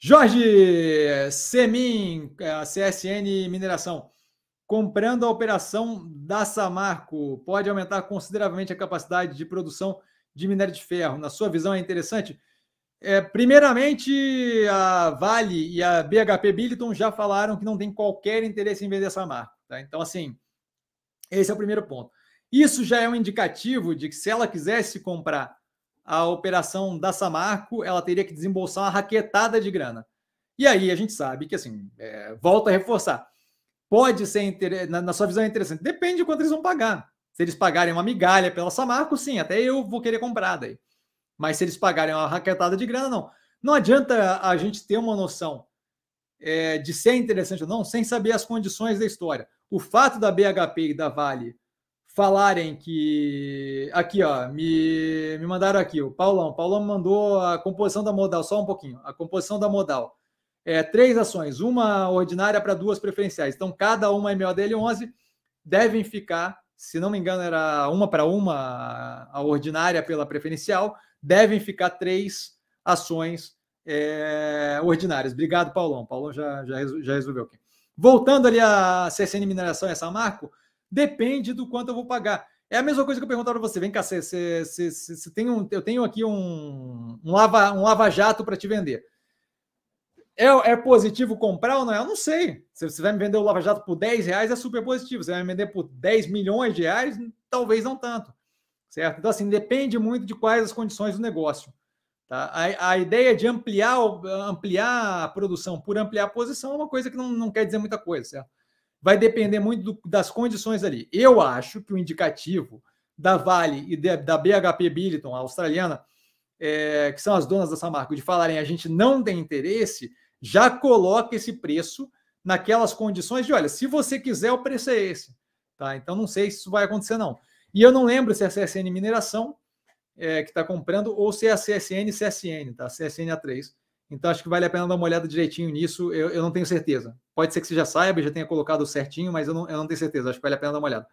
Jorge Semin, é, CSN Mineração. Comprando a operação da Samarco, pode aumentar consideravelmente a capacidade de produção de minério de ferro. Na sua visão, é interessante? É, primeiramente, a Vale e a BHP Billiton já falaram que não tem qualquer interesse em vender essa marca. Tá? Então, assim, esse é o primeiro ponto. Isso já é um indicativo de que se ela quisesse comprar a operação da Samarco ela teria que desembolsar uma raquetada de grana. E aí a gente sabe que, assim, é, volta a reforçar. Pode ser, inter... na, na, sua visão, é interessante. Depende de quanto eles vão pagar. Se eles pagarem uma migalha pela Samarco, sim, até eu vou querer comprar daí. Mas se eles pagarem uma raquetada de grana, não. Não adianta a gente ter uma noção é, de ser interessante ou não sem saber as condições da história. O fato da BHP e da Vale falarem que. Aqui, ó, me, me mandaram aqui, o Paulão. O Paulão mandou a composição da modal, só um pouquinho. A composição da modal. É, três ações, uma ordinária para duas preferenciais. Então, cada uma MODL11 devem ficar, se não me engano, era uma para uma a ordinária pela preferencial, devem ficar três ações é, ordinárias. Obrigado, Paulão. Paulão já, já, já resolveu aqui. Voltando ali a CSN Mineração e essa Marco, depende do quanto eu vou pagar. É a mesma coisa que eu perguntava para você. Vem cá, você, você, você, você, tem um, eu tenho aqui um, um lava, um lava jato para te vender. É, é positivo comprar ou não? Eu não sei. Se você vai me vender o lava jato por 10 reais, é super positivo. Você vai me vender por 10 milhões de reais, talvez não tanto. Certo? Então, assim, depende muito de quais as condições do negócio. Tá? A, a ideia de ampliar, ampliar a produção por ampliar a posição é uma coisa que não, não quer dizer muita coisa, certo? vai depender muito do, das condições ali. Eu acho que o indicativo da Vale e de, da BHP Billiton, a australiana, é, que são as donas da Samarco, de falarem a gente não tem interesse, já coloca esse preço naquelas condições de, olha, se você quiser, o preço é esse. Tá? Então, não sei se isso vai acontecer, não. E eu não lembro se é a CSN Mineração é, que está comprando ou se é tá? a CSN CSN, tá? CSN A3. Então, acho que vale a pena dar uma olhada direitinho nisso, eu, eu não tenho certeza. Pode ser que você já saiba, já tenha colocado certinho, mas eu não, eu não tenho certeza. Acho que vale a pena dar uma olhada.